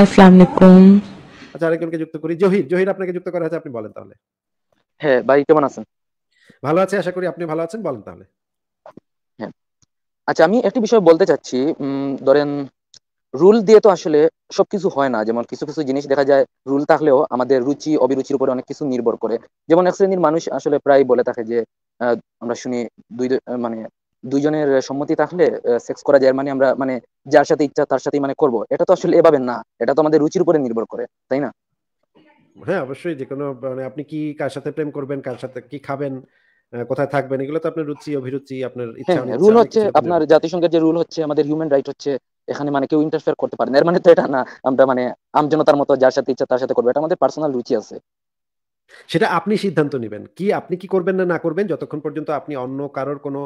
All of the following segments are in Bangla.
আসসালামু আলাইকুম আচ্ছা আরেকজনকে যুক্ত করি জহির জহির আপনাকে যুক্ত করা হয়েছে আপনি বলেন তাহলে হ্যাঁ ভাই কেমন আছেন ভালো আছে আশা করি আপনি ভালো আছেন বলেন তাহলে হ্যাঁ। আচ্ছা আমি একটি বিষয় বলতে চাচ্ছি ধরেন রুল দিয়ে তো আসলে সবকিছু হয় না যেমন কিছু কিছু জিনিস দেখা যায় রুল থাকলেও আমাদের রুচি অবিরুচির উপরে অনেক কিছু নির্ভর করে যেমন এক শ্রেণীর মানুষ আসলে প্রায় বলে থাকে যে আমরা শুনি দুই মানে দুইজনের সম্মতি থাকলে সেক্স করা যায় মানে আমরা মানে যার সাথে ইচ্ছা তার সাথেই মানে করব এটা তো আসলে এভাবে না এটা তো আমাদের রুচির উপরে নির্ভর করে তাই না হ্যাঁ অবশ্যই যে কোনো মানে আপনি কি কার সাথে প্রেম করবেন কার সাথে কি খাবেন কোথায় থাকবেন এগুলো তো আপনার রুচি অভিরুচি আপনার হ্যাঁ, ইচ্ছা রুল হ্যাঁ, হচ্ছে আপনার জাতিসংঘের যে রুল হচ্ছে আমাদের হিউম্যান রাইট হচ্ছে এখানে মানে কেউ ইন্টারফেয়ার করতে পারে না এর মানে তো এটা না আমরা মানে আমজনতার মতো যার সাথে ইচ্ছা তার সাথে করবে এটা আমাদের পার্সোনাল রুচি আছে সেটা আপনি সিদ্ধান্ত নেবেন কি আপনি কি করবেন না না করবেন যতক্ষণ পর্যন্ত আপনি অন্য কারোর কোনো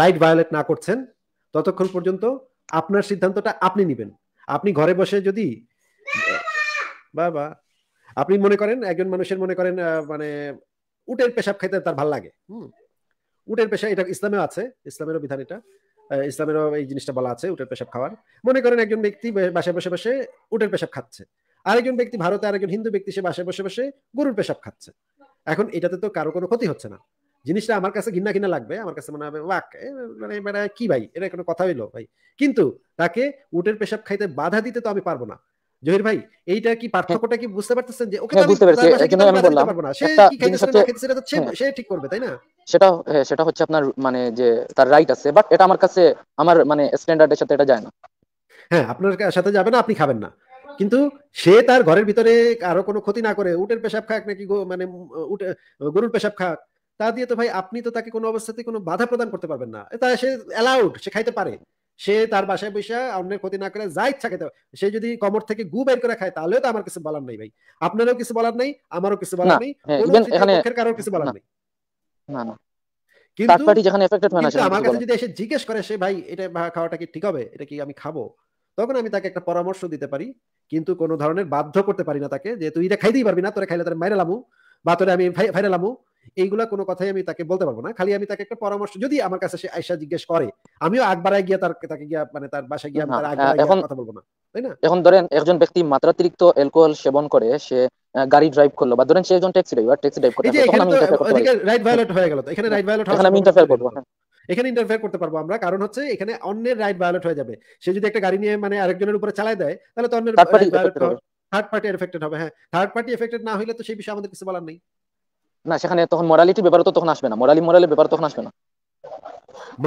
রাইট ভায়োলেট না করছেন ততক্ষণ পর্যন্ত আপনার সিদ্ধান্তটা আপনি নেবেন আপনি ঘরে বসে যদি বাবা আপনি মনে করেন একজন মানুষের মনে করেন মানে উটের পেশাব খাইতে তার ভাল লাগে হুম উটের পেশা এটা ইসলামেও আছে ইসলামেরও বিধান এটা ইসলামেরও এই জিনিসটা বলা আছে উটের পেশাব খাওয়ার মনে করেন একজন ব্যক্তি বাসায় বসে বসে উটের পেশাব খাচ্ছে আরেকজন ব্যক্তি ভারতে আরেকজন হিন্দু ব্যক্তি সে বাসায় বসে বসে গরুর পেশাব খাচ্ছে এখন এটাতে তো কারো কোনো ক্ষতি হচ্ছে না জিনিসটা আমার কাছে ঘিন্না ঘিন্না লাগবে আমার কাছে মনে হবে ওয়াক মানে, মানে কি ভাই এটা কোনো কথা হইলো ভাই কিন্তু তাকে উটের পেশাব খাইতে বাধা দিতে তো আমি পারবো না জহির ভাই এইটা কি পার্থক্যটা কি বুঝতে পারতেছেন যে ওকে হ্যাঁ, বুঝতে পারছি এখানে আমি বললাম হ্যাঁ। সে ঠিক করবে তাই না সেটা হ্যাঁ, সেটা হচ্ছে আপনার মানে যে তার রাইট আছে বাট এটা আমার কাছে আমার মানে স্ট্যান্ডার্ডের সাথে এটা যায় না হ্যাঁ আপনার সাথে যাবে না আপনি খাবেন না কিন্তু সে তার ঘরের ভিতরে আরো কোনো ক্ষতি না করে উটের পেশাব খাক নাকি মানে গরুর পেশাব খাক তা দিয়ে তো ভাই আপনি তো তাকে কোনো অবস্থাতে কোনো বাধা প্রদান করতে পারবেন না তা সে অ্যালাউড সে খাইতে পারে সে তার বাসায় বসে অন্যের ক্ষতি না করে যা ইচ্ছা খেতে সে যদি কমর থেকে গু বের করে খায় তাহলেও তো আমার কিছু বলার নাই ভাই আপনারও কিছু বলার নাই আমারও কিছু বলার নাই হ্যাঁ, কারোর কিছু বলার নাই আমার কাছে যদি এসে জিজ্ঞেস করে সে ভাই এটা খাওয়াটা কি ঠিক হবে এটা কি আমি খাবো তখন আমি তাকে একটা পরামর্শ দিতে পারি কিন্তু কোনো ধরনের বাধ্য করতে পারি না তাকে যে তুই এটা খাইতেই পারবি না তোরা খাইলে তোর মাইরে লামু বা তোরা আমি ফাইরে লামু এইগুলা কোনো কথাই আমি তাকে বলতে পারবো না খালি আমি তাকে একটা পরামর্শ যদি আমার কাছে সে আয়সা জিজ্ঞেস করে আমিও আগবাড়ায় গিয়ে তার তাকে গিয়া মানে তার বাসায় গিয়ে তার আগবাড়ায় কথা বলবো না তাই না এখন ধরেন একজন ব্যক্তি মাত্রাতিরিক্ত অ্যালকোহল সেবন করে সে গাড়ি ড্রাইভ করলো বা ধরেন সে একজন ট্যাক্সি ড্রাইভার ট্যাক্সি ড্রাইভ করে তখন আমি ইন্টারফেয়ার করতে পারি রাইট ভায়োলেট হয়ে গেল তো এখানে রাইট ভায়োলেট এখানে আমি ইন্টারফেয়ার করব এখানে ইন্টারফেয়ার করতে পারবো আমরা কারণ হচ্ছে এখানে অন্যের রাইট ভায়োলেট হয়ে যাবে সে যদি একটা গাড়ি নিয়ে মানে আরেকজনের উপরে চালায় দেয় তাহলে তো অন্যের রাইট ভায়োলেট হবে থার্ড পার্টি এফেক্টেড হবে হ্যাঁ থার্ড পার্টি এফেক্টেড না হইলে তো সেই বিষয়ে আমাদের কিছু বলার নেই না সেখানে তখন মোরালিটির ব্যাপার তো তখন আসবে না মোরালি মোরালের ব্যাপার তখন আসবে না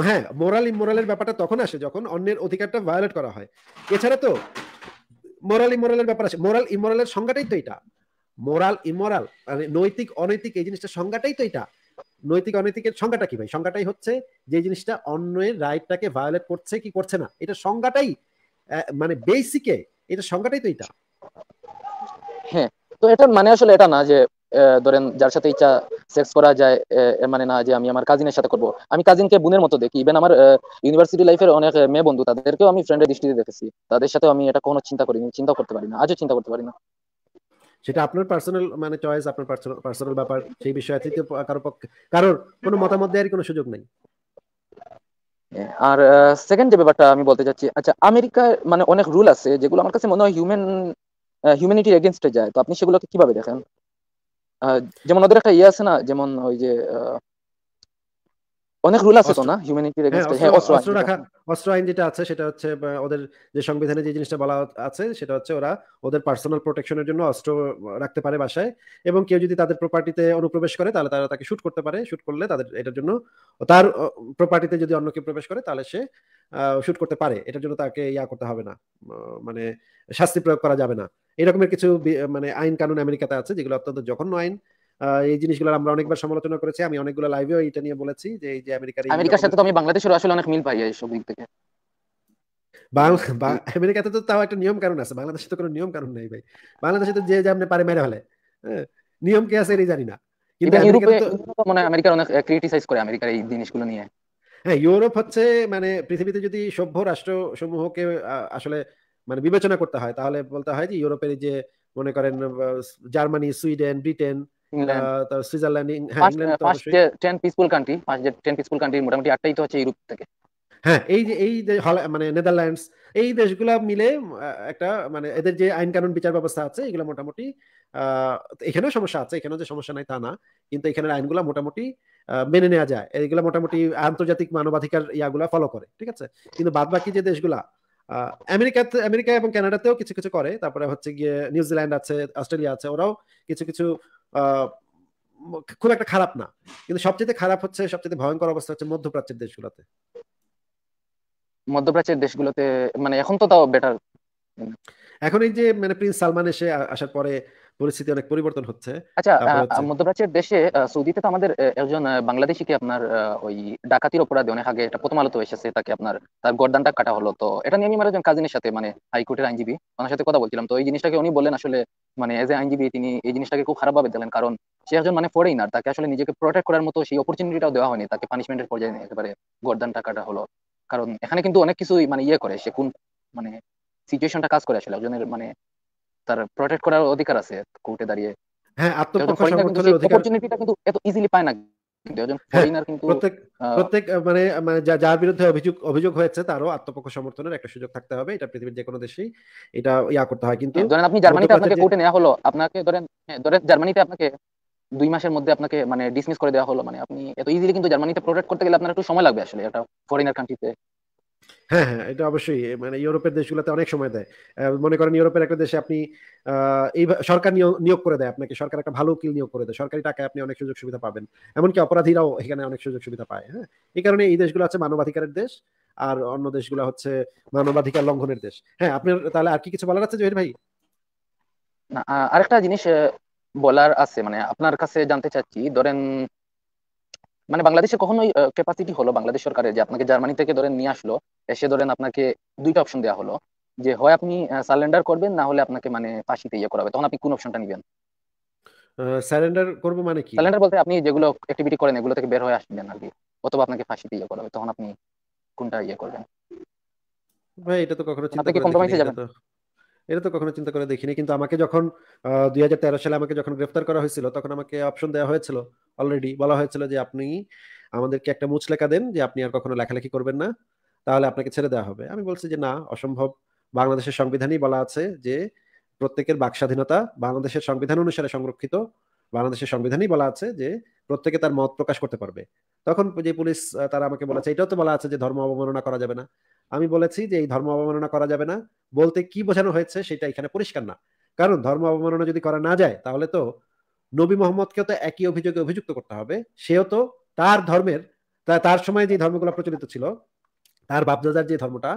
হ্যাঁ মোরাল ইমোরালের ব্যাপারটা তখন আসে যখন অন্যের অধিকারটা ভায়োলেট করা হয় এছাড়া তো মোরাল ইমোরালের ব্যাপার আছে মোরাল ইমোরালের সংজ্ঞাটাই তো এটা মোরাল ইমোরাল মানে নৈতিক অনৈতিক এই জিনিসটা সংজ্ঞাটাই তো এটা নৈতিক অনৈতিকের সংজ্ঞাটা কি ভাই সংজ্ঞাটাই হচ্ছে যে জিনিসটা অন্যের রাইটটাকে ভায়োলেট করছে কি করছে না এটা সংজ্ঞাটাই মানে বেসিকে এটা সংজ্ঞাটাই তো এটা হ্যাঁ তো এটা মানে আসলে এটা না যে ধরেন যার সাথে ইচ্ছা সেক্স করা যায় মানে না যে আমি আমার কাজিনের সাথে করব আমি কাজিনকে বোনের মতো দেখি ইভেন আমার ইউনিভার্সিটি লাইফের অনেক মেয়ে বন্ধু তাদেরকেও আমি ফ্রেন্ডের দৃষ্টিতে দেখেছি তাদের সাথেও আমি এটা কোনো চিন্তা করিনি চিন্তা করতে পারি না আজও চিন্তা করতে পারি না সেটা আপনার পার্সোনাল মানে চয়েস আপনার পার্সোনাল ব্যাপার সেই বিষয়ে তৃতীয় কারো পক্ষে কারোর কোনো মতামত দেওয়ার কোনো সুযোগ নেই আর সেকেন্ড যে ব্যাপারটা আমি বলতে চাচ্ছি আচ্ছা আমেরিকা মানে অনেক রুল আছে যেগুলো আমার কাছে মনে হয় হিউম্যান হিউম্যানিটির এগেনস্টে যায় তো আপনি সেগুলোকে কিভাবে দেখেন যেমন ওদের একটা ইয়ে আছে না যেমন ওই যে অনেক রুল আছে তো না হিউম্যানিটির হ্যাঁ অস্ত্র অস্ত্র রাখা অস্ত্র আইন যেটা আছে সেটা হচ্ছে ওদের যে সংবিধানে যে জিনিসটা বলা আছে সেটা হচ্ছে ওরা ওদের পার্সোনাল প্রোটেকশনের জন্য অস্ত্র রাখতে পারে বাসায় এবং কেউ যদি তাদের প্রপার্টিতে অনুপ্রবেশ করে তাহলে তারা তাকে শুট করতে পারে শুট করলে তাদের এটার জন্য তার প্রপার্টিতে যদি অন্য কেউ প্রবেশ করে তাহলে সে শুট করতে পারে এটার জন্য তাকে ইয়া করতে হবে না মানে শাস্তি প্রয়োগ করা যাবে না এরকমের কিছু মানে আইন কানুন আমেরিকাতে আছে যেগুলো অত্যন্ত জঘন্য আইন এই জিনিসগুলো আমরা অনেকবার সমালোচনা করেছি আমি অনেকগুলো লাইভেও এটা নিয়ে বলেছি যে এই যে আমেরিকার আমেরিকার সাথে তো আমি বাংলাদেশের আসলে অনেক মিল পাই এইসব দিক থেকে আমেরিকাতে তো তাও একটা নিয়ম কারণ আছে বাংলাদেশে তো কোনো নিয়ম কারণ নেই ভাই বাংলাদেশে তো যে যে আপনি পারে মেরে হলে হ্যাঁ? নিয়ম কে আছে এটাই জানি না কিন্তু মানে আমেরিকার অনেক ক্রিটিসাইজ করে আমেরিকার এই জিনিসগুলো নিয়ে হ্যাঁ ইউরোপ হচ্ছে মানে পৃথিবীতে যদি সভ্য রাষ্ট্র সমূহকে আসলে মানে বিবেচনা করতে হয় তাহলে বলতে হয় যে ইউরোপের যে মনে করেন জার্মানি সুইডেন ব্রিটেন একটা মানে এদের যে আইন কানুন বিচার ব্যবস্থা আছে মোটামুটি এখানেও সমস্যা আছে এখানেও যে সমস্যা নাই তা না কিন্তু এখানের আইনগুলো মোটামুটি মেনে নেওয়া যায় এইগুলা মোটামুটি আন্তর্জাতিক মানবাধিকার ইয়াগুলা ফলো করে ঠিক আছে কিন্তু বাদ বাকি যে দেশগুলা আমেরিকাতে আমেরিকা এবং ক্যানাডাতেও কিছু কিছু করে তারপরে হচ্ছে গিয়ে নিউজিল্যান্ড আছে অস্ট্রেলিয়া আছে ওরাও কিছু কিছু খুব একটা খারাপ না কিন্তু সবচেয়ে খারাপ হচ্ছে সবচেয়ে ভয়ঙ্কর অবস্থা হচ্ছে মধ্যপ্রাচ্যের দেশগুলোতে মধ্যপ্রাচ্যের দেশগুলোতে মানে এখন তো তাও বেটার এখন এই যে মানে প্রিন্স সালমান এসে আসার পরে পরিস্থিতি অনেক পরিবর্তন হচ্ছে আচ্ছা মধ্যপ্রাচ্যের দেশে সৌদিতে তো আমাদের একজন বাংলাদেশিকে আপনার ওই ডাকাতির অপরাধে অনেক আগে এটা প্রথম আলোতে এসেছে তাকে আপনার তার গর্দানটা কাটা হলো তো এটা নিয়ে আমি আমার একজন কাজিনের সাথে মানে হাইকোর্টের আইনজীবী ওনার সাথে কথা বলছিলাম তো এই জিনিসটাকে উনি বললেন আসলে মানে এজ এ আইনজীবী তিনি এই জিনিসটাকে খুব খারাপভাবে দিলেন কারণ সে একজন মানে ফরেইনার তাকে আসলে নিজেকে প্রোটেক্ট করার মতো সেই অপরচুনিটিটাও দেওয়া হয়নি তাকে পানিশমেন্টের পর্যায়ে একেবারে গর্দানটা কাটা হলো কারণ এখানে কিন্তু অনেক কিছুই মানে ইয়ে করে সে কোন মানে সিচুয়েশনটা কাজ করে আসলে একজনের মানে তার প্রোটেক্ট করার অধিকার আছে কোর্টে দাঁড়িয়ে হ্যাঁ আত্মপ্রকাশ সমর্থনের অধিকার অপরচুনিটিটা কিন্তু এত ইজিলি পায় না হ্যাঁ, প্রত্যেক মানে মানে যার বিরুদ্ধে অভিযোগ অভিযোগ হয়েছে তারও আত্মপক্ষ সমর্থনের একটা সুযোগ থাকতে হবে এটা পৃথিবীর যে কোনো দেশেই এটা ইয়া করতে হয় কিন্তু ধরেন আপনি জার্মানিতে আপনাকে কোর্টে নেওয়া হলো আপনাকে ধরেন হ্যাঁ, ধরেন জার্মানিতে আপনাকে দুই মাসের মধ্যে আপনাকে মানে ডিসমিস করে দেওয়া হলো মানে আপনি এত ইজিলি কিন্তু জার্মানিতে প্রোটেক্ট করতে গেলে আপনার একটু সময় লাগবে আসলে এটা ফরেনার কান্ট্রিতে হ্যাঁ হ্যাঁ এটা অবশ্যই মানে ইউরোপের দেশগুলোতে অনেক সময় দেয় মনে করেন ইউরোপের একটা দেশে আপনি এই সরকার নিয়োগ করে দেয় আপনাকে সরকার একটা ভালো উকিল নিয়োগ করে দেয় সরকারি টাকায় আপনি অনেক সুযোগ সুবিধা পাবেন এমনকি অপরাধীরাও এখানে অনেক সুযোগ সুবিধা পায় হ্যাঁ এই কারণে এই দেশগুলো আছে মানবাধিকারের দেশ আর অন্য দেশগুলো হচ্ছে মানবাধিকার লঙ্ঘনের দেশ হ্যাঁ আপনার তাহলে আর কি কিছু বলার আছে জহির ভাই আরেকটা জিনিস বলার আছে মানে আপনার কাছে জানতে চাচ্ছি ধরেন মানে বাংলাদেশে কখনো ক্যাপাসিটি হলো বাংলাদেশ সরকারের যে আপনাকে জার্মানি থেকে ধরেন নিয়ে আসলো এসে ধরেন আপনাকে দুইটা অপশন দেওয়া হলো যে হয় আপনি সারেন্ডার করবেন না হলে আপনাকে মানে ফাঁসিতে ইয়ে করাবে তখন আপনি কোন অপশনটা নিবেন সারেন্ডার করব মানে কি সারেন্ডার বলতে আপনি যেগুলো অ্যাক্টিভিটি করেন এগুলো থেকে বের হয়ে আসবেন আর কি অথবা আপনাকে ফাঁসিতে ইয়ে করাবে তখন আপনি কোনটা ইয়ে করবেন ভাই এটা তো কখনো চিন্তা করে কম্প্রোমাইজে যাবেন এটা তো কখনো চিন্তা করে দেখিনি কিন্তু আমাকে যখন দুই হাজার তেরো সালে আমাকে যখন গ্রেফতার করা হয়েছিল তখন আমাকে অপশন দেওয়া হয়েছিল অলরেডি বলা হয়েছিল যে আপনি আমাদেরকে একটা লেখা দেন যে আপনি আর কখনো লেখালেখি করবেন না তাহলে আপনাকে ছেড়ে দেওয়া হবে আমি বলছি যে না অসম্ভব বাংলাদেশের সংবিধানই বলা আছে যে প্রত্যেকের বাক স্বাধীনতা বাংলাদেশের সংবিধান অনুসারে সংরক্ষিত বাংলাদেশের সংবিধানই বলা আছে যে প্রত্যেকে তার মত প্রকাশ করতে পারবে তখন যে পুলিশ তারা আমাকে বলেছে এটাও তো বলা আছে যে ধর্ম অবমাননা করা যাবে না আমি বলেছি যে এই ধর্ম অবমাননা করা যাবে না বলতে কি বোঝানো হয়েছে সেটা এখানে পরিষ্কার না কারণ ধর্ম অবমাননা যদি করা না যায় তাহলে তো নবী মোহাম্মদকেও তো একই অভিযোগে অভিযুক্ত করতে হবে সেও তো তার ধর্মের তার সময় যে ধর্মগুলো প্রচলিত ছিল তার বাপদাদার যে ধর্মটা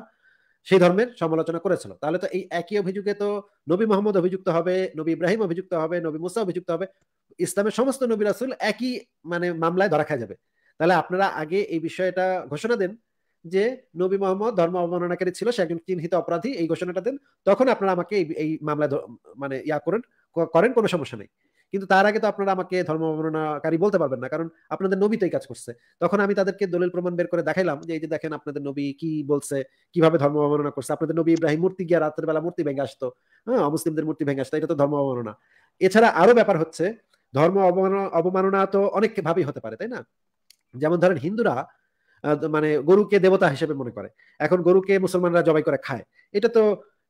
সেই ধর্মের সমালোচনা করেছিল তাহলে তো এই একই অভিযোগে তো নবী মোহাম্মদ অভিযুক্ত হবে নবী ইব্রাহিম অভিযুক্ত হবে নবী মুসা অভিযুক্ত হবে ইসলামের সমস্ত নবী রাসুল একই মানে মামলায় ধরা খায় যাবে তাহলে আপনারা আগে এই বিষয়টা ঘোষণা দেন যে নবী মোহাম্মদ ধর্ম অবমাননাকারী ছিল সে একজন চিহ্নিত অপরাধী এই ঘোষণাটা দেন তখন আপনারা আমাকে এই মামলা মানে ইয়া করেন করেন কোনো সমস্যা নেই কিন্তু তার আগে তো আপনারা আমাকে ধর্ম অবমাননাকারী বলতে পারবেন না কারণ আপনাদের নবী তো এই কাজ করছে তখন আমি তাদেরকে দলিল প্রমাণ বের করে দেখাইলাম যে এই যে দেখেন আপনাদের নবী কি বলছে কিভাবে ধর্ম অবমাননা করছে আপনাদের নবী ইব্রাহিম মূর্তি গিয়া রাতের বেলা মূর্তি ভেঙে আসতো হ্যাঁ অমুসলিমদের মূর্তি ভেঙে আসতো এটা তো ধর্ম অবমাননা এছাড়া আরো ব্যাপার হচ্ছে ধর্ম অবমাননা তো অনেক ভাবেই হতে পারে তাই না যেমন ধরেন হিন্দুরা মানে গরুকে দেবতা হিসেবে মনে করে এখন গরুকে মুসলমানরা জবাই করে খায় এটা তো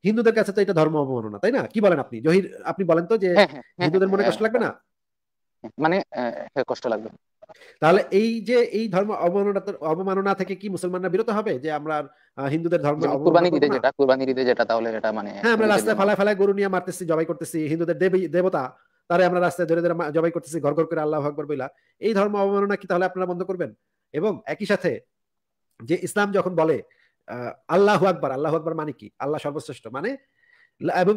হিন্দুদের কাছে তো এটা ধর্ম অবমাননা তাই না কি বলেন আপনি জহির আপনি বলেন তো যে হ্যাঁ, হ্যাঁ, হ্যাঁ, হিন্দুদের মনে কষ্ট লাগবে না মানে কষ্ট লাগবে তাহলে এই যে এই ধর্ম অবমাননা অবমাননা থেকে কি মুসলমানরা বিরত হবে যে আমরা হিন্দুদের ধর্ম মানে কুরবানি দিতে যেটা কুরবানি দিতে যেটা তাহলে এটা মানে হ্যাঁ আমরা রাস্তায় ফালায় ফালায় গরু নিয়ে মারতেছি জবাই করতেছি হিন্দুদের দেবী দেবতা তারা আমরা রাস্তায় ধরে ধরে জবাই করতেছি ঘর ঘর করে আল্লাহ আকবর বইলা এই ধর্ম অবমাননা কি তাহলে আপনারা বন্ধ করবেন এবং একই সাথে যে ইসলাম যখন বলে আল্লাহ আকবর আল্লাহ আকবর মানে কি আল্লাহ সর্বশ্রেষ্ঠ মানে এবং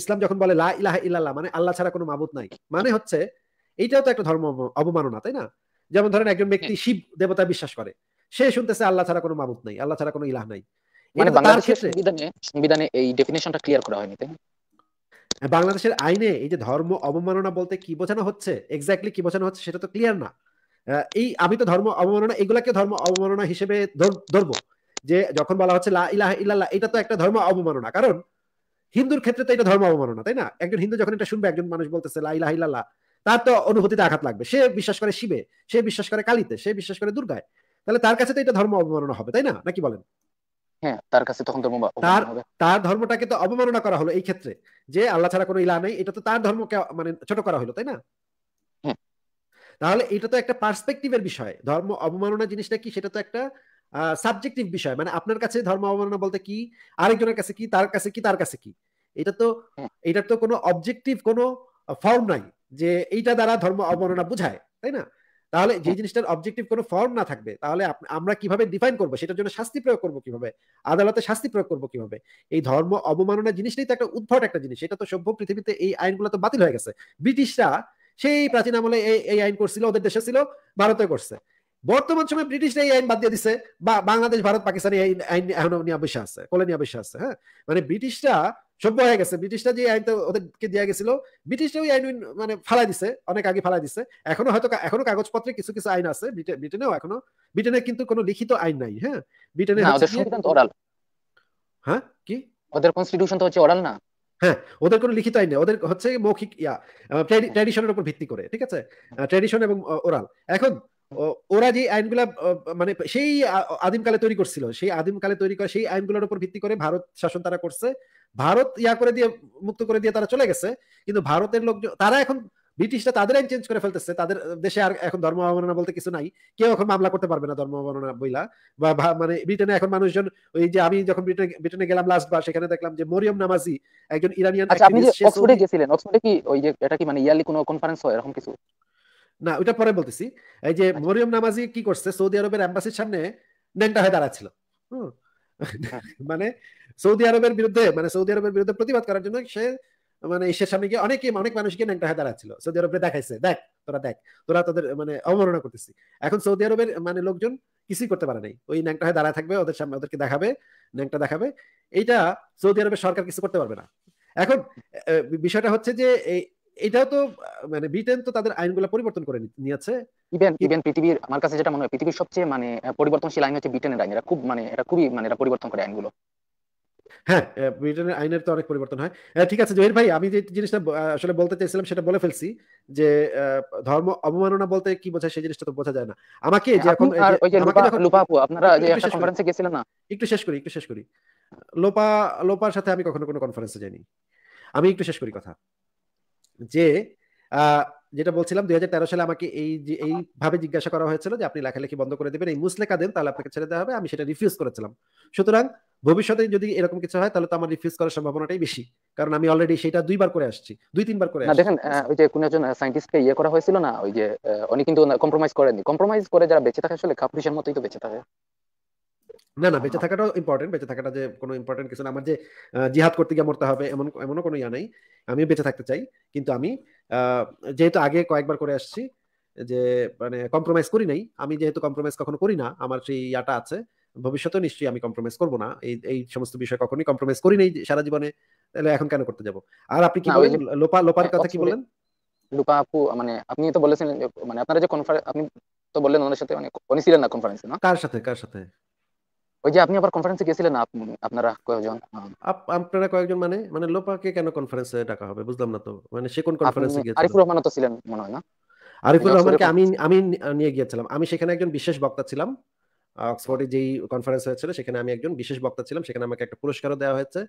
ইসলাম যখন বলে লা ইলাহা ইল্লাল্লাহ মানে আল্লাহ ছাড়া কোনো মাবুত নাই মানে হচ্ছে এইটাও তো একটা ধর্ম অবমাননা তাই না যেমন ধরেন একজন ব্যক্তি হ্যাঁ। শিব দেবতা বিশ্বাস করে সে শুনতেছে আল্লাহ ছাড়া কোনো মাবুত নাই আল্লাহ ছাড়া কোনো ইলাহ নাই মানে বাংলাদেশের সংবিধানে বিধানে এই ডেফিনেশনটা ক্লিয়ার করা হয়নি তাই হ্যাঁ, বাংলাদেশের আইনে এই যে ধর্ম অবমাননা বলতে কি বোঝানো হচ্ছে এক্স্যাক্টলি কি বোঝানো হচ্ছে সেটা তো ক্লিয়ার না এই আমি তো ধর্ম অবমাননা এগুলাকে ধর্ম অবমাননা হিসেবে ধরবো যে যখন বলা হচ্ছে লা ইলাহা ইল্লাল্লাহ এটা তো একটা ধর্ম অবমাননা কারণ হিন্দুর ক্ষেত্রে তো এটা ধর্ম অবমাননা তাই না একজন হিন্দু যখন এটা শুনবে একজন মানুষ বলতেছে লা ইলাহা ইল্লাল্লাহ তার তো অনুভূতিতে আঘাত লাগবে সে বিশ্বাস করে শিবে সে বিশ্বাস করে কালীতে সে বিশ্বাস করে দুর্গায় তাহলে তার কাছে তো এটা ধর্ম অবমাননা হবে তাই না নাকি বলেন হ্যাঁ তার কাছে তখন ধর্ম তার তার ধর্মটাকে তো অবমাননা করা হলো এই ক্ষেত্রে যে আল্লাহ ছাড়া কোনো ইলা নেই এটা তো তার ধর্মকে মানে ছোট করা হলো তাই না হ্যাঁ। তাহলে এটা তো একটা পার্সপেক্টিভের বিষয় ধর্ম অবমাননা জিনিসটা কি সেটা তো একটা সাবজেক্টিভ বিষয় মানে আপনার কাছে ধর্ম অবমাননা বলতে কি আরেকজনের কাছে কি তার কাছে কি তার কাছে কি এটা তো হ্যাঁ। এটা তো কোনো অবজেক্টিভ কোনো ফর্ম নাই যে এইটা দ্বারা ধর্ম অবমাননা বুঝায় তাই না তাহলে যে জিনিসটার অবজেক্টিভ কোনো ফর্ম না থাকবে তাহলে আমরা কিভাবে ডিফাইন করবো সেটার জন্য শাস্তি প্রয়োগ করবো কিভাবে আদালতে শাস্তি প্রয়োগ করবো কিভাবে এই ধর্ম অবমাননা জিনিসটাই তো একটা উদ্ভট একটা জিনিস এটা তো সভ্য পৃথিবীতে এই আইনগুলো তো বাতিল হয়ে গেছে ব্রিটিশরা সেই প্রাচীন আমলে এই আইন করছিল ওদের দেশে ছিল ভারতে করছে বর্তমান সময় ব্রিটিশরা এই আইন বাদ দিয়ে দিচ্ছে বা বাংলাদেশ ভারত পাকিস্তান এই আইন এখনো নিয়ে আছে কলে নিয়ে আছে হ্যাঁ মানে ব্রিটিশরা সভ্য হয়ে গেছে ব্রিটিশরা যে আইনটা ওদেরকে দেওয়া গেছিল ব্রিটিশরা ওই আইন মানে ফালাই দিছে অনেক আগে ফালাই দিছে এখনো হয়তো এখনো কাগজপত্রে কিছু কিছু আইন আছে ব্রিটেনেও এখনো ব্রিটেনে কিন্তু কোনো লিখিত আইন নাই হ্যাঁ ব্রিটেনে হ্যাঁ কি ওদের কনস্টিটিউশন তো হচ্ছে ওরাল না হ্যাঁ ওদের কোনো লিখিত আইন নেই ওদের হচ্ছে মৌখিক ইয়া ট্র্যাডিশনের উপর ভিত্তি করে ঠিক আছে ট্র্যাডিশন এবং ওরাল এখন ওরা যে আইনগুলা মানে সেই আদিমকালে তৈরি করছিল সেই আদিমকালে তৈরি করা সেই আইনগুলোর উপর ভিত্তি করে ভারত শাসন তারা করছে ভারত ইয়া করে দিয়ে মুক্ত করে দিয়ে তারা চলে গেছে কিন্তু ভারতের লোকজন তারা এখন ব্রিটিশরা তাদের আইন চেঞ্জ করে ফেলতেছে তাদের দেশে আর এখন ধর্ম অবমাননা বলতে কিছু নাই কেউ এখন মামলা করতে পারবে না ধর্ম অবমাননা বইলা বা মানে ব্রিটেনে এখন মানুষজন ওই যে আমি যখন ব্রিটেনে ব্রিটেনে গেলাম লাস্ট বার সেখানে দেখলাম যে মরিয়ম নামাজি একজন ইরানিয়ান আচ্ছা আপনি যে অক্সফোর্ডে গেছিলেন অক্সফোর্ডে কি ওই যে এটা কি মানে ইয়ারলি কোনো কনফারেন্স হয় এরকম কিছু না ওটা পরে বলতেছি এই যে আচ্ছা। মরিয়ম নামাজি কি করছে সৌদি আরবের অ্যাম্বাসির সামনে ন্যাংটা হয়ে দাঁড়াচ্ছিল হ্যাঁ। মানে সৌদি আরবের বিরুদ্ধে মানে সৌদি আরবের বিরুদ্ধে প্রতিবাদ করার জন্য সে মানে ঈশ্বের সামনে গিয়ে অনেকে অনেক মানুষ গিয়ে ন্যাংটা হয়ে দাঁড়াচ্ছিল সৌদি আরবে দেখাইছে দেখ তোরা দেখ তোরা তোদের মানে অবমাননা করতেছি এখন সৌদি আরবের মানে লোকজন কিছুই করতে পারে নাই ওই ন্যাংটা হয়ে দাঁড়ায় থাকবে ওদের সামনে ওদেরকে দেখাবে ন্যাংটা দেখাবে এইটা সৌদি আরবের সরকার কিছু করতে পারবে না এখন বিষয়টা হচ্ছে যে এটাও তো মানে ব্রিটেন তো তাদের আইনগুলো পরিবর্তন করে নিয়েছে ইভেন ইভেন পৃথিবীর আমার কাছে যেটা মনে হয় পৃথিবীর সবচেয়ে মানে পরিবর্তনশীল আইন হচ্ছে ব্রিটেনের আইন এরা খুব মানে এটা খুবই মানে এটা পরিবর্তন করে আইনগুলো হ্যাঁ ব্রিটেনের আইনের তো অনেক পরিবর্তন হয় ঠিক আছে জহির ভাই আমি যে জিনিসটা আসলে বলতে চাইছিলাম সেটা বলে ফেলছি যে ধর্ম অবমাননা বলতে কি বোঝায় সেই জিনিসটা তো বোঝা যায় না আমাকে যে এখন ওই যে লুপাপু আপনারা যে একটা কনফারেন্সে গেছিলেন না একটু শেষ করি একটু শেষ করি লোপা লোপার সাথে আমি কখনো কোনো কনফারেন্সে যাইনি আমি একটু শেষ করি কথা যে যেটা বলছিলাম দুই সালে আমাকে এই যে এইভাবে জিজ্ঞাসা করা হয়েছিল যে আপনি লেখালেখি বন্ধ করে দেবেন এই মুসলেখা দেন তাহলে আপনাকে ছেড়ে দেওয়া হবে আমি সেটা রিফিউজ করেছিলাম সুতরাং ভবিষ্যতে যদি এরকম কিছু হয় তাহলে তো আমার রিফিউজ করার সম্ভাবনাটাই বেশি কারণ আমি অলরেডি সেটা দুইবার করে আসছি দুই তিনবার করে না দেখেন ওই যে কোনো একজন সায়েন্টিস্টকে ইয়ে করা হয়েছিল না ওই যে উনি কিন্তু কম্প্রোমাইজ করেননি কম্প্রোমাইজ করে যারা বেঁচে থাকে আসলে কাপুরিশের মতোই তো বেঁচে থাকে না না বেঁচে থাকাটাও ইম্পর্টেন্ট বেঁচে থাকাটা যে কোনো ইম্পর্টেন্ট কিছু না আমার যে জিহাদ করতে গিয়ে মরতে হবে এমন এমনও কোনো ইয়া নাই আমি বেঁচে থাকতে চাই কিন্তু আমি যেহেতু আগে কয়েকবার করে আসছি যে মানে কম্প্রোমাইজ করি নাই আমি যেহেতু কম্প্রোমাইজ কখনো করি না আমার সেই ইয়াটা আছে ভবিষ্যতে নিশ্চয়ই আমি কম্প্রোমাইজ করবো না এই এই সমস্ত বিষয় কখনোই কম্প্রোমাইজ করি নাই সারা জীবনে তাহলে এখন কেন করতে যাব আর আপনি কি বলেন লোপা লোপার হ্যাঁ, কথা কি বলেন লোপা আপু মানে আপনি তো বলেছেন মানে আপনারা যে কনফারেন্স আপনি তো বললেন ওনার সাথে মানে কোনি ছিলেন না কনফারেন্সে না কার সাথে কার সাথে ওই যে আপনি আবার কনফারেন্সে গিয়েছিলেন না আপনারা কয়েকজন আপনারা কয়েকজন মানে মানে লোপাকে কেন কনফারেন্সে ডাকা হবে বুঝলাম না তো মানে সে কোন কনফারেন্সে গিয়েছিল আরিফুর রহমান তো ছিলেন মনে হয় না আরিফুর রহমানকে আমি আমি নিয়ে গিয়েছিলাম আমি সেখানে একজন বিশেষ বক্তা ছিলাম অক্সফোর্ডে যেই কনফারেন্স হয়েছিল সেখানে আমি একজন বিশেষ বক্তা ছিলাম সেখানে আমাকে একটা পুরস্কারও দেওয়া হয়েছে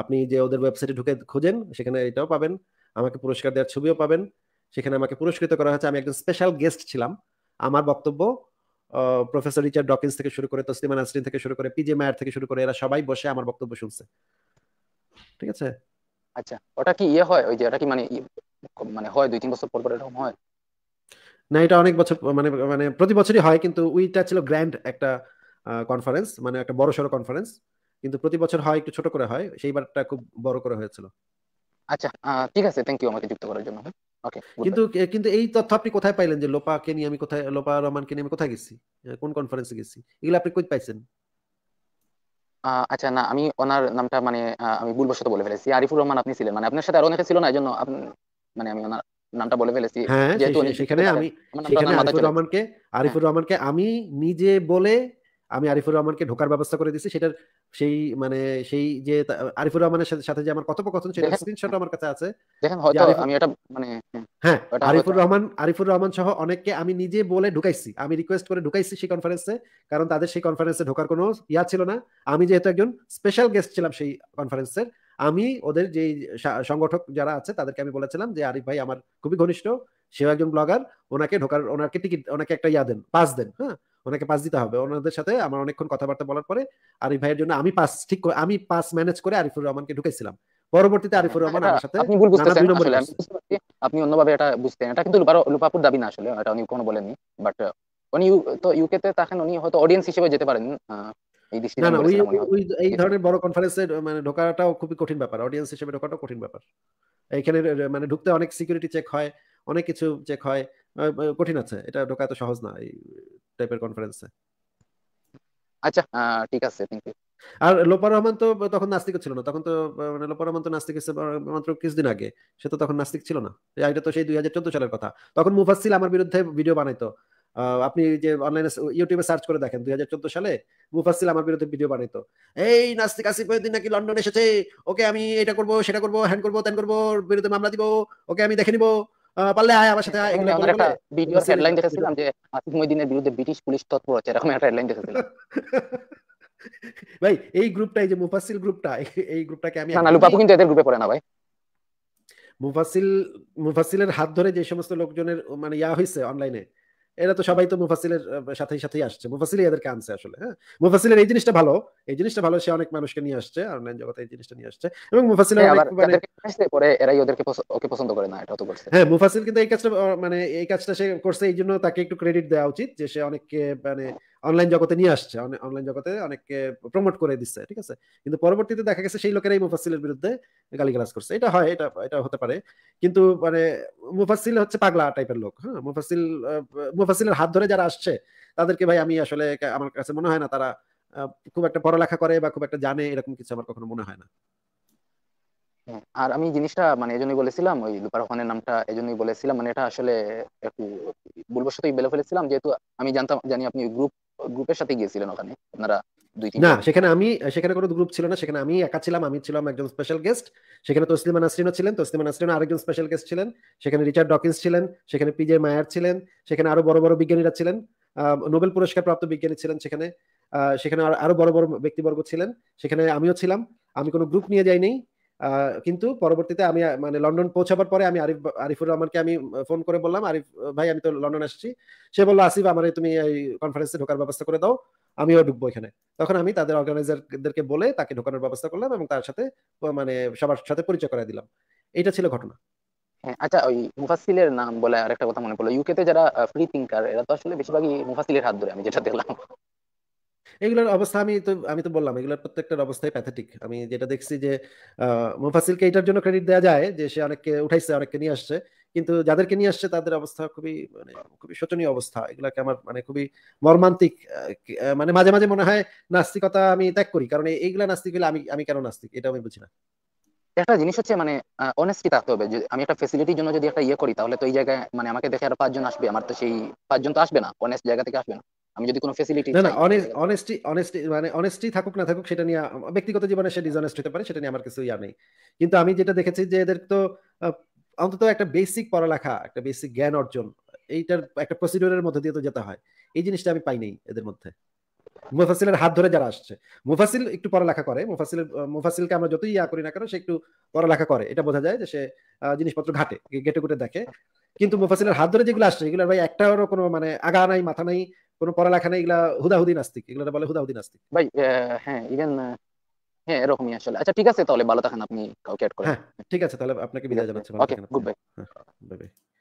আপনি যে ওদের ওয়েবসাইটে ঢুকে খুঁজেন সেখানে এটাও পাবেন আমাকে পুরস্কার দেওয়ার ছবিও পাবেন সেখানে আমাকে পুরস্কৃত করা হয়েছে আমি একজন স্পেশাল গেস্ট ছিলাম আমার বক্তব্য প্রফেসর রিচার্ড ডকিন্স থেকে শুরু করে তসলিমা নাসরিন থেকে শুরু করে পিজে মায়ার থেকে শুরু করে এরা সবাই বসে আমার বক্তব্য শুনছে ঠিক আছে আচ্ছা ওটা কি ইয়ে হয় ওই যে ওটা কি মানে ইয়ে, মানে হয় দুই তিন বছর পর পর এরকম হয় না এটা অনেক বছর মানে মানে প্রতি বছরই হয় কিন্তু উইটা ছিল গ্র্যান্ড একটা কনফারেন্স মানে একটা বড় সড়ো কনফারেন্স কিন্তু প্রতি বছর হয় একটু ছোট করে হয় সেইবারটা খুব বড় করে হয়েছিল আচ্ছা ঠিক আছে থ্যাংক ইউ আমাকে যুক্ত করার জন্য কিন্তু কিন্তু এই তথ্য আপনি কোথায় পাইলেন যে লোপা কে নিয়ে আমি কোথায় লোপা রহমান কে নিয়ে আমি কোথায় গেছি কোন কনফারেন্সে গেছি এগুলো আপনি কই পাইছেন আচ্ছা না আমি ওনার নামটা মানে আমি ভুলবশত বলে ফেলেছি আরিফুর রহমান আপনি ছিলেন মানে আপনার সাথে আর অনেকে ছিল না এজন্য মানে আমি ওনার নামটা বলে ফেলেছি হ্যাঁ, হ্যাঁ, যেহেতু সেখানে আমি সেখানে আরিফুর রহমানকে হ্যাঁ। আরিফুর রহমানকে আমি নিজে বলে আমি আরিফুর রহমানকে ঢোকার ব্যবস্থা করে দিচ্ছি সেটার সেই মানে সেই যে আরিফুর রহমানের সাথে সাথে যে আমার কথোপকথন সেটা স্ক্রিনশট আমার কাছে আছে দেখেন হয়তো আমি এটা মানে হ্যাঁ, হ্যাঁ আরিফুর রহমান আরিফুর রহমান সহ অনেককে আমি নিজে বলে ঢুকাইছি আমি রিকোয়েস্ট করে ঢুকাইছি সেই কনফারেন্সে কারণ তাদের সেই কনফারেন্সে ঢোকার কোনো ইয়া ছিল না আমি যেহেতু একজন স্পেশাল গেস্ট ছিলাম সেই কনফারেন্সের আমি ওদের যে সংগঠক যারা আছে তাদেরকে আমি বলেছিলাম যে আরিফ ভাই আমার খুবই ঘনিষ্ঠ সেও একজন ব্লগার ওনাকে ঢোকার ওনাকে টিকিট ওনাকে একটা ইয়া দেন পাস দেন হ্যাঁ ওনাকে পাস দিতে হবে ওনাদের সাথে আমার অনেকক্ষণ কথাবার্তা বলার পরে আরিফ ভাইয়ের জন্য আমি পাস ঠিক আমি পাস ম্যানেজ করে আরিফুর রহমানকে ঢুকেছিলাম পরবর্তীতে আরিফুর হ্যাঁ, রহমান আমার সাথে আপনি ভুল বুঝতেছেন আসলে আপনি অন্যভাবে এটা বুঝতেন এটা কিন্তু লুপাপুর দাবি না আসলে এটা উনি কোনো বলেননি বাট উনি তো ইউকে তে থাকেন উনি হয়তো অডিয়েন্স হিসেবে যেতে পারেন না না ওই এই ধরনের বড় কনফারেন্সে মানে ঢোকাটাও খুবই কঠিন ব্যাপার অডিয়েন্স হিসেবে ঢোকাটাও কঠিন ব্যাপার এখানে মানে ঢুকতে অনেক সিকিউরিটি চেক হয় অনেক কিছু চেক হয় কঠিন আছে এটা ঢোকা তো সহজ না টাইপের কনফারেন্সে আচ্ছা ঠিক আছে থ্যাংক ইউ আর লোপার রহমান তো তখন নাস্তিক ছিল না তখন তো মানে লোপার রহমান তো নাস্তিক হচ্ছে মাত্র কিছুদিন আগে সে তো তখন নাস্তিক ছিল না এটা তো সেই দুই হাজার চোদ্দ সালের কথা তখন মুফাসিল আমার বিরুদ্ধে ভিডিও বানাইতো আপনি যে অনলাইনে ইউটিউবে সার্চ করে দেখেন দুই হাজার সালে মুফাসিল আমার বিরুদ্ধে ভিডিও বানাইতো এই নাস্তিক আসিফ উদ্দিন নাকি লন্ডন এসেছে ওকে আমি এটা করব সেটা করব হ্যান্ড করব ত্যান করবো বিরুদ্ধে মামলা দিব ওকে আমি দেখে নিবো পারলে আয় আমার সাথে এগুলো একটা হেডলাইন দেখেছিলাম যে আসিফ মইদিনের বিরুদ্ধে ব্রিটিশ পুলিশ তৎপর আছে এরকম একটা হেডলাইন দেখেছিলাম ভাই এই গ্রুপটাই যে মুফাসিল গ্রুপটা এই গ্রুপটাকে আমি না লুপাপু কিন্তু এদের গ্রুপে পড়ে না ভাই মুফাসিল মুফাসিলের হাত ধরে যে সমস্ত লোকজনের মানে ইয়া হয়েছে অনলাইনে এরা তো সবাই তো মুফাসিলের সাথে সাথে আসছে মুফাসিলই এদেরকে আনছে আসলে হ্যাঁ মুফাসিলের এই জিনিসটা ভালো এই জিনিসটা ভালো সে অনেক মানুষকে নিয়ে আসছে অনলাইন জগতে এই জিনিসটা নিয়ে আসছে এবং মুফাসিল হ্যাঁ, মানে পরে এরাই ওদেরকে ওকে পছন্দ করে না এটা তো করছে হ্যাঁ মুফাসিল কিন্তু এই কাজটা মানে এই কাজটা সে করছে এই জন্য তাকে একটু ক্রেডিট দেওয়া উচিত যে সে অনেককে মানে অনলাইন জগতে নিয়ে আসছে অনলাইন জগতে অনেককে প্রমোট করে দিচ্ছে ঠিক আছে কিন্তু পরবর্তীতে দেখা গেছে সেই লোকেরাই মুফাসিলের বিরুদ্ধে গালিগালাজ করছে এটা হয় এটা এটা হতে পারে কিন্তু মানে মুফাসিল হচ্ছে পাগলা টাইপের লোক হ্যাঁ মুফাসিল মুফাসিলের হাত ধরে যারা আসছে তাদেরকে ভাই আমি আসলে আমার কাছে মনে হয় না তারা খুব একটা পড়ালেখা করে বা খুব একটা জানে এরকম কিছু আমার কখনো মনে হয় না হ্যাঁ, আর আমি জিনিসটা মানে এজন্যই বলেছিলাম ওই লুপার হনের নামটা এজন্যই বলেছিলাম মানে এটা আসলে একটু বলবো ভুলবশতই বেলে ফেলেছিলাম যেহেতু আমি জানতাম জানি আপনি গ্রুপ গ্রুপের সাথে গিয়েছিলেন ওখানে আপনারা না সেখানে আমি সেখানে কোনো গ্রুপ ছিল না সেখানে আমি একা ছিলাম আমি ছিলাম একজন স্পেশাল গেস্ট সেখানে তসলিমা নাসরিনও ছিলেন তসলিমা নাসরিন আরেকজন স্পেশাল গেস্ট ছিলেন সেখানে রিচার্ড ডকিন্স ছিলেন সেখানে পিজে মায়ার ছিলেন সেখানে আরো বড় বড় বিজ্ঞানীরা ছিলেন নোবেল পুরস্কার প্রাপ্ত বিজ্ঞানী ছিলেন সেখানে সেখানে আরো বড় বড় ব্যক্তিবর্গ ছিলেন সেখানে আমিও ছিলাম আমি কোনো গ্রুপ নিয়ে যাইনি কিন্তু পরবর্তীতে আমি মানে লন্ডন পৌঁছাবার পরে আমি আরিফ আরিফুর রহমানকে আমি ফোন করে বললাম আরিফ ভাই আমি তো লন্ডন এসেছি সে বললো আসিফ আমার তুমি এই কনফারেন্সে ঢোকার ব্যবস্থা করে দাও আমিও ঢুকবো এখানে তখন আমি তাদের অর্গানাইজারদেরকে বলে তাকে ঢোকানোর ব্যবস্থা করলাম এবং তার সাথে মানে সবার সাথে পরিচয় করাই দিলাম এটা ছিল ঘটনা হ্যাঁ, আচ্ছা ওই মুফাসিলের নাম বলে আরেকটা কথা মনে পড়লো ইউকে তে যারা ফ্রি থিঙ্কার এরা তো আসলে বেশিরভাগই মুফাসিলের হাত ধরে আমি যেটা দেখলাম এগুলোর অবস্থা আমি তো আমি তো বললাম এগুলোর প্রত্যেকটার অবস্থাই প্যাথেটিক আমি যেটা দেখছি যে মুফাসিলকে এটার জন্য ক্রেডিট দেওয়া যায় যে সে অনেককে উঠাইছে অনেককে নিয়ে আসছে কিন্তু যাদেরকে নিয়ে আসছে তাদের অবস্থা খুবই মানে খুবই শোচনীয় অবস্থা এগুলাকে আমার মানে খুবই মর্মান্তিক মানে মাঝে মাঝে মনে হয় নাস্তিকতা আমি ত্যাগ করি কারণ এইগুলা নাস্তিক হলে আমি আমি কেন নাস্তিক এটা আমি বুঝি না একটা জিনিস হচ্ছে মানে অনেস্টি থাকতে হবে যে আমি একটা ফেসিলিটির জন্য যদি একটা ইয়ে করি তাহলে তো এই জায়গায় মানে আমাকে দেখে আরো পাঁচজন আসবে আমার তো সেই পাঁচজন তো আসবে না অনেস্ট জায়গা থেকে আসবে না আমি যদি কোনো ফ্যাসিলিটি না না অনেস্টি অনেস্টি মানে অনেস্টি থাকুক না থাকুক সেটা নিয়ে ব্যক্তিগত জীবনে সে ডিসঅনেস্ট হতে পারে সেটা নিয়ে আমার কিছু ইয়া নেই কিন্তু আমি যেটা দেখেছি যে এদের তো অন্তত একটা বেসিক পড়ালেখা একটা বেসিক জ্ঞান অর্জন এইটার একটা প্রসিডিউরের মধ্যে দিয়ে তো যেতে হয় এই জিনিসটা আমি পাই নাই এদের মধ্যে মুফাসিলের হাত ধরে যারা আসছে মুফাসিল একটু পড়ালেখা করে মুফাসিল মুফাসিলকে আমরা যতই ইয়া করি না কেন সে একটু পড়ালেখা করে এটা বোঝা যায় যে সে জিনিসপত্র ঘাটে গেটে গুটে দেখে কিন্তু মুফাসিলের হাত ধরে যেগুলো আসছে এগুলো ভাই একটারও কোনো মানে আগা নাই মাথা নাই কোনো পড়ালেখা নাই এগুলা হুদাহুদি নাস্তিক এগুলো বলে হুদাহুদি নাস্তিক ভাই হ্যাঁ ইভেন হ্যাঁ এরকমই আসলে আচ্ছা ঠিক আছে তাহলে ভালো থাকেন আপনি কাউকে অ্যাড করেন হ্যাঁ, ঠিক আছে তাহলে আপনাকে বিদায় জানাচ্ছি okay good bye bye by